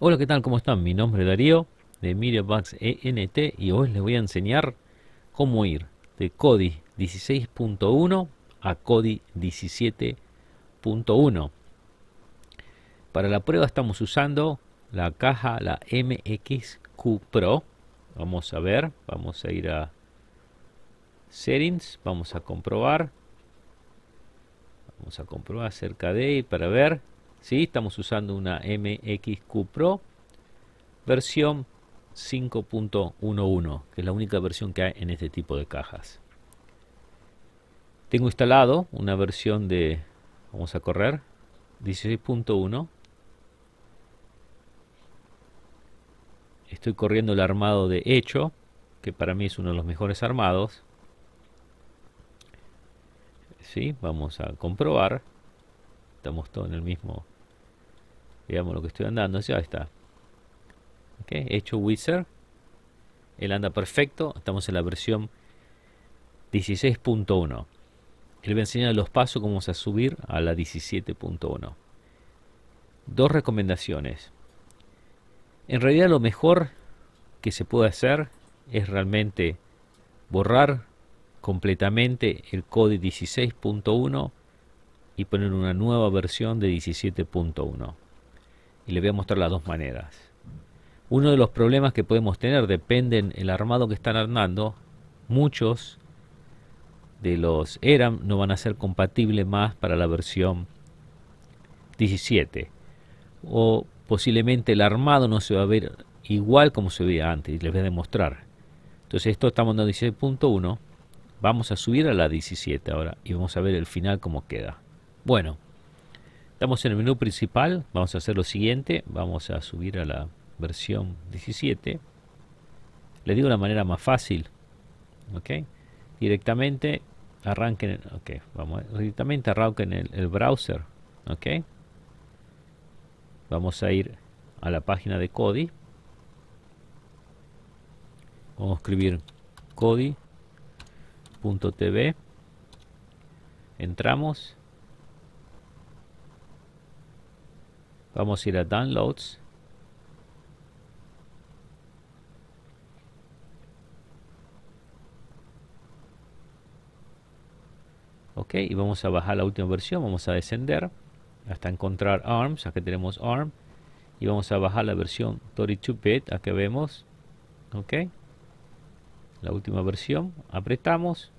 Hola, ¿qué tal? ¿Cómo están? Mi nombre es Darío de max ENT y hoy les voy a enseñar cómo ir de cody 16.1 a cody 17.1. Para la prueba estamos usando la caja, la MXQ Pro. Vamos a ver, vamos a ir a Settings, vamos a comprobar. Vamos a comprobar acerca de y para ver ¿sí? Estamos usando una MXQ Pro versión 5.11, que es la única versión que hay en este tipo de cajas. Tengo instalado una versión de, vamos a correr, 16.1. Estoy corriendo el armado de hecho, que para mí es uno de los mejores armados. ¿Sí? Vamos a comprobar. Estamos todos en el mismo veamos lo que estoy andando, ahí está. Okay, hecho wizard, él anda perfecto, estamos en la versión 16.1. Él va a enseñar los pasos cómo vamos a subir a la 17.1. Dos recomendaciones. En realidad lo mejor que se puede hacer es realmente borrar completamente el código 16.1 y poner una nueva versión de 17.1. Y les voy a mostrar las dos maneras. Uno de los problemas que podemos tener dependen el armado que están armando. Muchos de los ERAM no van a ser compatibles más para la versión 17. O posiblemente el armado no se va a ver igual como se veía antes. Les voy a demostrar. Entonces esto estamos en 16.1. Vamos a subir a la 17 ahora y vamos a ver el final cómo queda. Bueno, Estamos en el menú principal, vamos a hacer lo siguiente, vamos a subir a la versión 17. le digo la manera más fácil, ¿ok? Directamente arranquen, ok, vamos, directamente arranquen el, el browser, ¿ok? Vamos a ir a la página de Cody. Vamos a escribir Kodi.tv. Entramos Vamos a ir a Downloads. Ok, y vamos a bajar la última versión, vamos a descender hasta encontrar ARMS, aquí tenemos ARM y vamos a bajar la versión 32-bit, que vemos, ok, la última versión, apretamos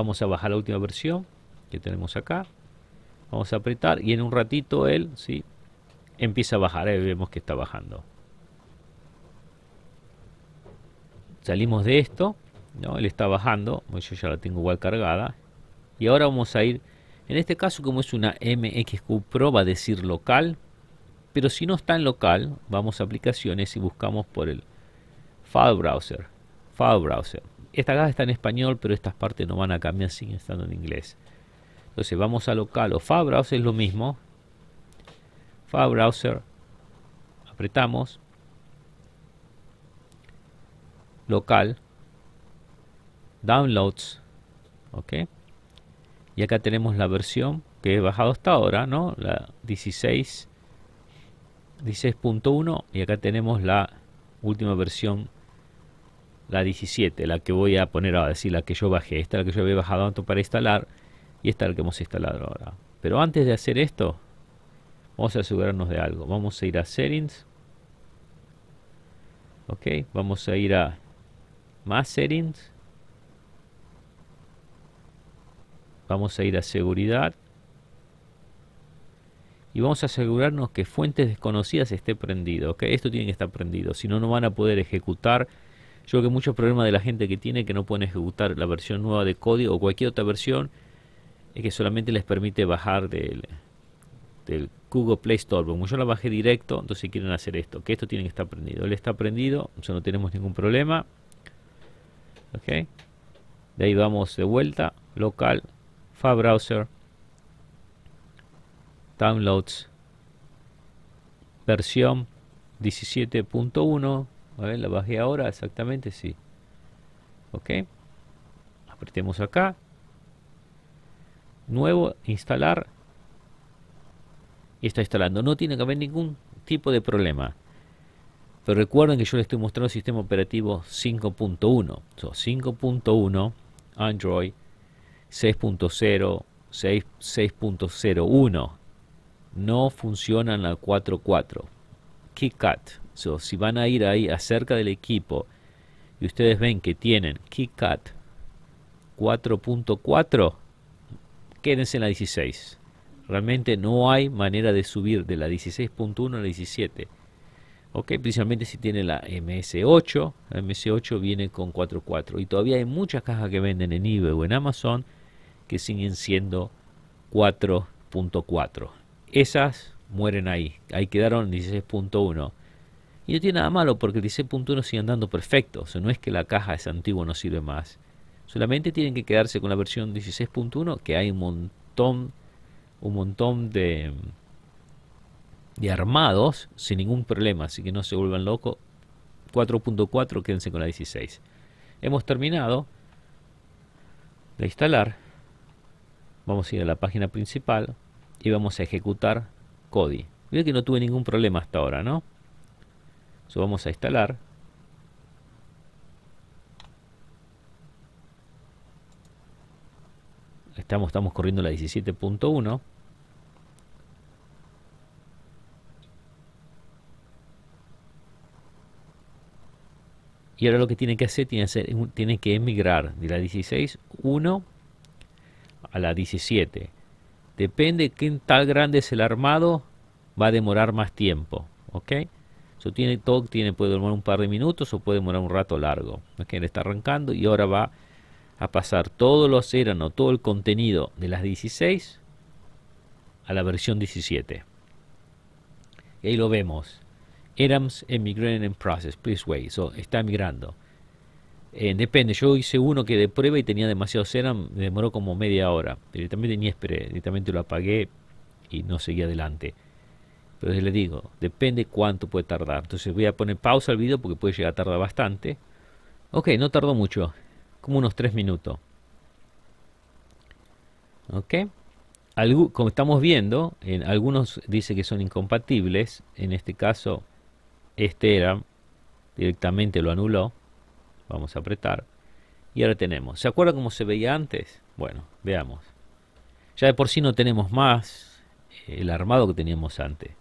vamos a bajar la última versión que tenemos acá vamos a apretar y en un ratito él ¿sí? empieza a bajar ahí eh, vemos que está bajando salimos de esto ¿no? él está bajando pues yo ya la tengo igual cargada y ahora vamos a ir en este caso como es una MXQ Pro va a decir local pero si no está en local vamos a aplicaciones y buscamos por el file browser file browser esta casa está en español, pero estas partes no van a cambiar sin estando en inglés. Entonces vamos a local o Fab es lo mismo. Fab apretamos. Local. Downloads. Ok. Y acá tenemos la versión que he bajado hasta ahora, ¿no? La 16. 16.1 y acá tenemos la última versión la 17, la que voy a poner ahora, es decir, la que yo bajé, esta es la que yo había bajado antes para instalar y esta es la que hemos instalado ahora. Pero antes de hacer esto, vamos a asegurarnos de algo. Vamos a ir a Settings. Ok, vamos a ir a Más Settings. Vamos a ir a Seguridad. Y vamos a asegurarnos que fuentes desconocidas esté prendido. ¿ok? Esto tiene que estar prendido, si no, no van a poder ejecutar yo creo que muchos problemas de la gente que tiene que no pueden ejecutar la versión nueva de código o cualquier otra versión es que solamente les permite bajar del, Google Play Store. Como yo la bajé directo, entonces quieren hacer esto, que esto tiene que estar prendido. Él está prendido, o no tenemos ningún problema. Ok. De ahí vamos de vuelta, local, Fab Browser, Downloads, versión 17.1 la bajé ahora, exactamente, sí. Ok. Apretemos acá. Nuevo, instalar. Y está instalando. No tiene que haber ningún tipo de problema. Pero recuerden que yo les estoy mostrando el sistema operativo 5.1. So, 5.1, Android, 6.0, 6.01. No funcionan la 4.4. KitKat si van a ir ahí acerca del equipo y ustedes ven que tienen KitKat 4.4, quédense en la 16. Realmente no hay manera de subir de la 16.1 a la 17. Ok, principalmente si tiene la MS8, la MS8 viene con 4.4 y todavía hay muchas cajas que venden en eBay o en Amazon que siguen siendo 4.4. Esas mueren ahí, ahí quedaron 16.1. Y no tiene nada malo porque el 16.1 sigue andando perfecto. O sea, no es que la caja es antigua no sirve más. Solamente tienen que quedarse con la versión 16.1 que hay un montón, un montón de, de armados sin ningún problema. Así que no se vuelvan locos. 4.4 quédense con la 16. Hemos terminado de instalar. Vamos a ir a la página principal y vamos a ejecutar Kodi. Mira que no tuve ningún problema hasta ahora, ¿no? vamos a instalar. Estamos, estamos corriendo la 17.1. Y ahora lo que tiene que hacer tiene que, tiene que emigrar de la 16.1 a la 17. Depende de qué tal grande es el armado, va a demorar más tiempo. ¿ok? tiene, todo tiene, puede demorar un par de minutos o puede demorar un rato largo. Es que está arrancando y ahora va a pasar todos los o todo el contenido de las 16 a la versión 17. Y ahí lo vemos. Erams emigrating in process, please wait. So, está emigrando eh, depende, yo hice uno que de prueba y tenía demasiado Eram, me demoró como media hora. Directamente ni esperé, directamente lo apagué y no seguí adelante. Pero les digo, depende cuánto puede tardar. Entonces voy a poner pausa al video porque puede llegar a tardar bastante. Ok, no tardó mucho, como unos 3 minutos. Ok, algo. como estamos viendo, en algunos dice que son incompatibles. En este caso, este era, directamente lo anuló. Vamos a apretar. Y ahora tenemos, ¿se acuerda cómo se veía antes? Bueno, veamos. Ya de por sí no tenemos más eh, el armado que teníamos antes.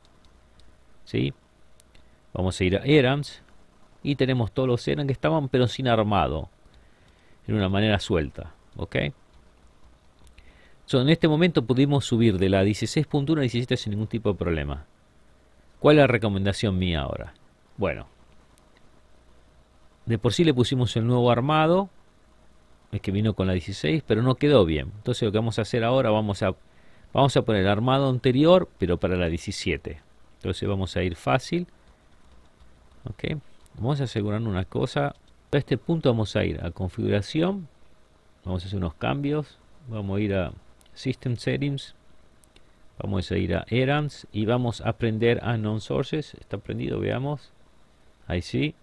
Vamos a ir a erans. y tenemos todos los erans que estaban pero sin armado, en una manera suelta, ¿ok? en este momento pudimos subir de la 16.1 a 17 sin ningún tipo de problema. ¿Cuál es la recomendación mía ahora? Bueno, de por sí le pusimos el nuevo armado, es que vino con la 16, pero no quedó bien. Entonces lo que vamos a hacer ahora, vamos a, vamos a poner el armado anterior, pero para la 17. Entonces vamos a ir fácil. Ok. Vamos a asegurar una cosa. A este punto vamos a ir a configuración. Vamos a hacer unos cambios. Vamos a ir a System Settings. Vamos a ir a Errands. Y vamos a aprender a Non-Sources. Está prendido, veamos. Ahí sí.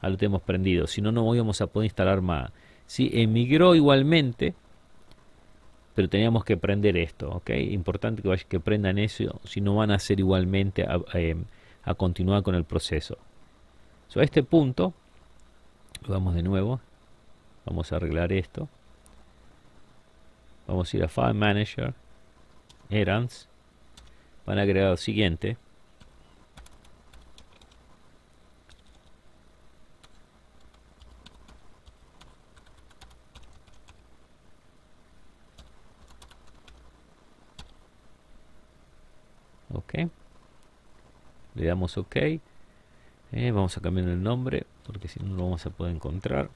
Ahí lo tenemos prendido. Si no, no vamos a poder instalar más. Si emigró igualmente, pero teníamos que prender esto, ¿ok? Importante que, que prendan eso, si no van a hacer igualmente eh, a, continuar con el proceso. a este punto, vamos de nuevo, vamos a arreglar esto. Vamos a ir a File Manager, Errands, van a agregar lo siguiente. le damos ok eh, vamos a cambiar el nombre porque si no lo vamos a poder encontrar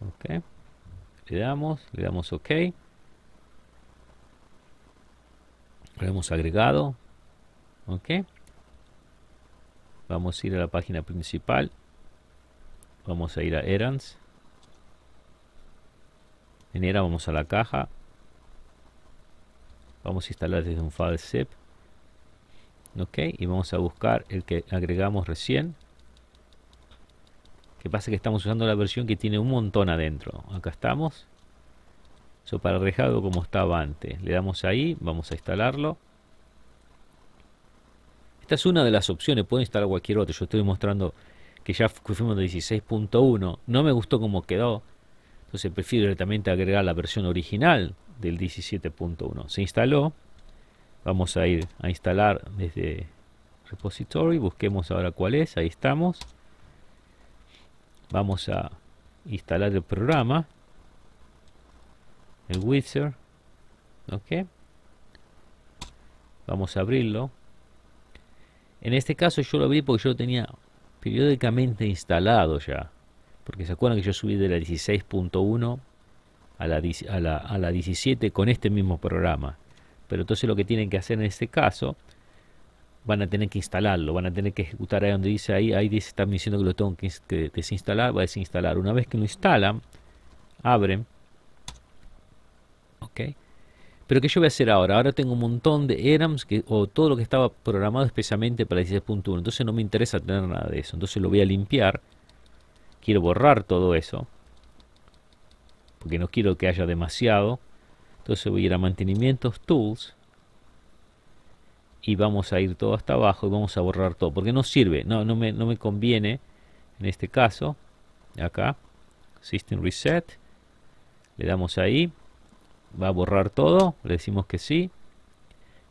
ok le damos le damos ok lo hemos agregado ok vamos a ir a la página principal vamos a ir a errands vamos a la caja. Vamos a instalar desde un file zip. Ok, y vamos a buscar el que agregamos recién. Que pasa que estamos usando la versión que tiene un montón adentro. Acá estamos. Eso para dejado como estaba antes. Le damos ahí, vamos a instalarlo. Esta es una de las opciones, pueden instalar cualquier otra. Yo estoy mostrando que ya fuimos de 16.1. No me gustó cómo quedó. Entonces prefiero directamente agregar la versión original del 17.1. Se instaló. Vamos a ir a instalar desde repository. Busquemos ahora cuál es. Ahí estamos. Vamos a instalar el programa. El wizard. Ok. Vamos a abrirlo. En este caso yo lo abrí porque yo lo tenía periódicamente instalado ya. Porque se acuerdan que yo subí de la 16.1 a la, a, la, 17 con este mismo programa. Pero entonces lo que tienen que hacer en este caso, van a tener que instalarlo, van a tener que ejecutar ahí donde dice ahí, ahí dice, están diciendo que lo tengo que, desinstalar, va a desinstalar. Una vez que lo instalan, abren. ¿Ok? Pero ¿qué yo voy a hacer ahora? Ahora tengo un montón de ERAMs que, o todo lo que estaba programado especialmente para 16.1. Entonces no me interesa tener nada de eso. Entonces lo voy a limpiar Quiero borrar todo eso. Porque no quiero que haya demasiado. Entonces voy a ir a mantenimientos, tools. Y vamos a ir todo hasta abajo y vamos a borrar todo. Porque no sirve, no, no, me, conviene en este caso. Acá, System Reset. Le damos ahí. Va a borrar todo. Le decimos que sí.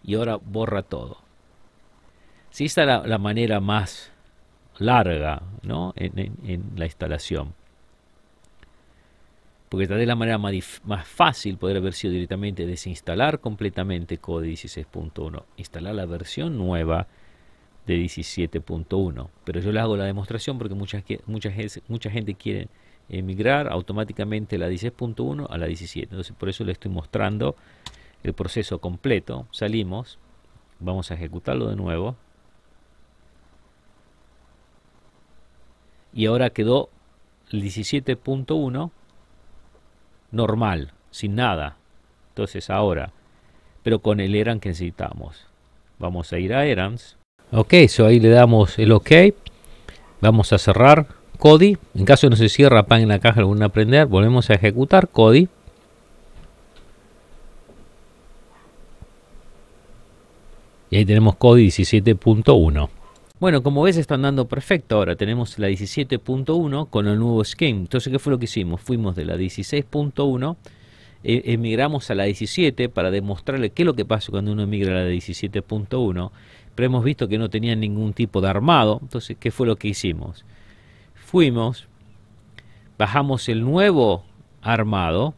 Y ahora borra todo. Si sí, esta la, la manera más larga ¿no? en, la instalación. Porque tal vez la manera más, fácil podría haber sido directamente desinstalar completamente Code 16.1, instalar la versión nueva de 17.1. Pero yo le hago la demostración porque mucha, mucha, mucha gente quiere emigrar automáticamente la 16.1 a la 17. Entonces por eso le estoy mostrando el proceso completo. Salimos, vamos a ejecutarlo de nuevo. y ahora quedó el 17.1 normal, sin nada. Entonces ahora, pero con el ERAN que necesitamos. Vamos a ir a ERANs. Ok, eso ahí le damos el OK. Vamos a cerrar Cody. En caso no se cierra, en la caja, alguna aprender. Volvemos a ejecutar Cody. Y ahí tenemos CODI 17.1. Bueno, como ves, está andando perfecto ahora. Tenemos la 17.1 con el nuevo scheme. Entonces, ¿qué fue lo que hicimos? Fuimos de la 16.1, e, emigramos a la 17 para demostrarle qué es lo que pasa cuando uno emigra a la 17.1. Pero hemos visto que no tenía ningún tipo de armado. Entonces, ¿qué fue lo que hicimos? Fuimos, bajamos el nuevo armado,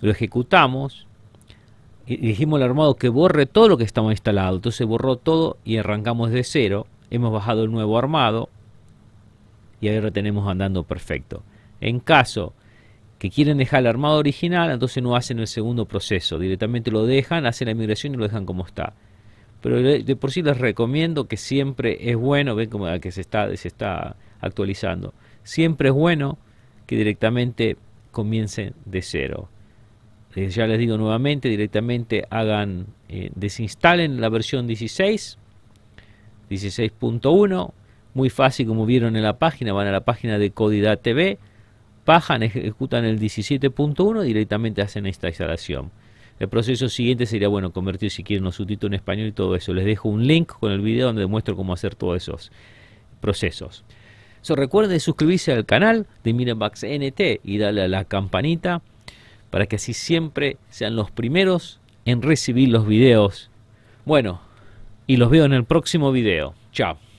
lo ejecutamos y dijimos al armado que borre todo lo que estaba instalado. Entonces borró todo y arrancamos de cero hemos bajado el nuevo armado y ahí lo tenemos andando perfecto. En caso que quieren dejar el armado original, entonces no hacen el segundo proceso, directamente lo dejan, hacen la migración y lo dejan como está. Pero de por sí les recomiendo que siempre es bueno, ven como que se está, se está actualizando, siempre es bueno que directamente comiencen de cero. Eh, ya les digo nuevamente, directamente hagan, eh, desinstalen la versión 16 16.1. Muy fácil, como vieron en la página, van a la página de Codida TV, bajan, ejecutan el 17.1 y directamente hacen esta instalación. El proceso siguiente sería, bueno, convertir si quieren los subtítulos en español y todo eso. Les dejo un link con el video donde muestro cómo hacer todos esos procesos. eso recuerden suscribirse al canal de Mirabax NT y darle a la campanita para que así siempre sean los primeros en recibir los videos. Bueno, y los veo en el próximo video. Chao.